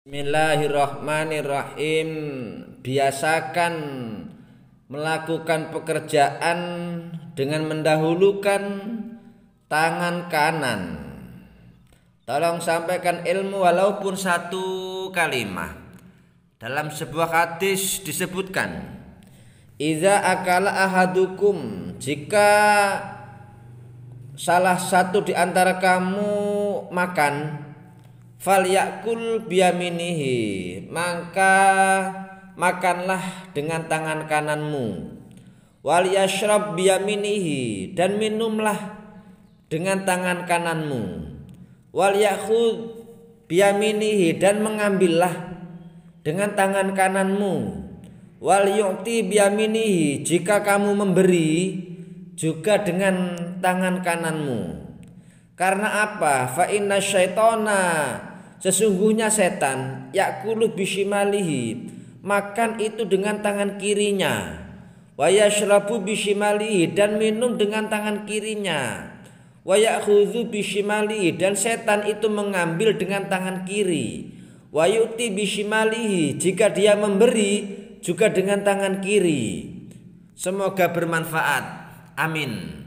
Bismillahirrahmanirrahim. Biasakan melakukan pekerjaan dengan mendahulukan tangan kanan. Tolong sampaikan ilmu walaupun satu kalimat. Dalam sebuah hadis disebutkan, "Iza akala ahadukum." Jika salah satu di antara kamu makan, falyakul biyaminihi maka makanlah dengan tangan kananmu wal yashrab biyaminihi dan minumlah dengan tangan kananmu wal yakhud biyaminihi dan mengambillah dengan tangan kananmu wal yu'ti biyaminihi jika kamu memberi juga dengan tangan kananmu karena apa fa inna syaitona Sesungguhnya setan yakulu bishimalihi makan itu dengan tangan kirinya. Wayashrabu bishimalihi dan minum dengan tangan kirinya. Wayakhudhu bishimalihi dan setan itu mengambil dengan tangan kiri. Wayuti bishimalihi jika dia memberi juga dengan tangan kiri. Semoga bermanfaat. Amin.